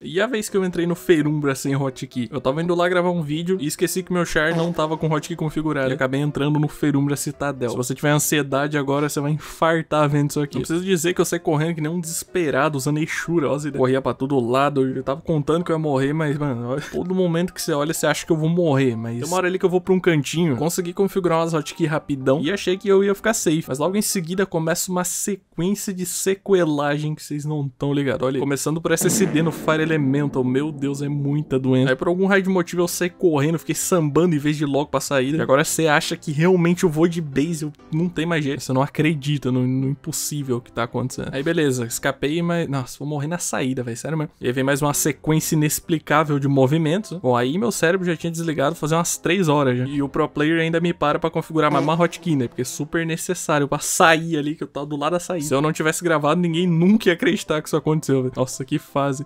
E a vez que eu entrei no Ferumbra sem hotkey? Eu tava indo lá gravar um vídeo e esqueci que meu char não tava com hotkey configurado. E acabei entrando no Ferumbra Citadel. Se você tiver ansiedade agora, você vai infartar vendo isso aqui. Não preciso dizer que eu saí correndo que nem um desesperado, usando Eixura, ó, Corria pra todo lado, eu tava contando que eu ia morrer, mas, mano, todo momento que você olha, você acha que eu vou morrer, mas... Tem uma hora ali que eu vou pra um cantinho, consegui configurar umas hotkeys rapidão e achei que eu ia ficar safe. Mas logo em seguida começa uma sequência de sequelagem que vocês não estão ligados. Olha, começando por SSD no Fire Elemental, oh, meu Deus, é muita doença. Aí por algum raio de motivo eu saí correndo, fiquei sambando em vez de logo pra saída. E agora você acha que realmente eu vou de base, eu não tem mais jeito. Você não acredita no, no, impossível que tá acontecendo. Aí beleza, escapei, mas. Nossa, vou morrer na saída, velho, sério mesmo. E aí vem mais uma sequência inexplicável de movimentos. Bom, aí meu cérebro já tinha desligado fazia umas 3 horas já. E o Pro Player ainda me para pra configurar mais uma hotkey, né? Porque é super necessário pra sair ali, que eu tava do lado da saída. Se eu não tivesse gravado, ninguém nunca ia acreditar que isso aconteceu, velho. Nossa, que fase.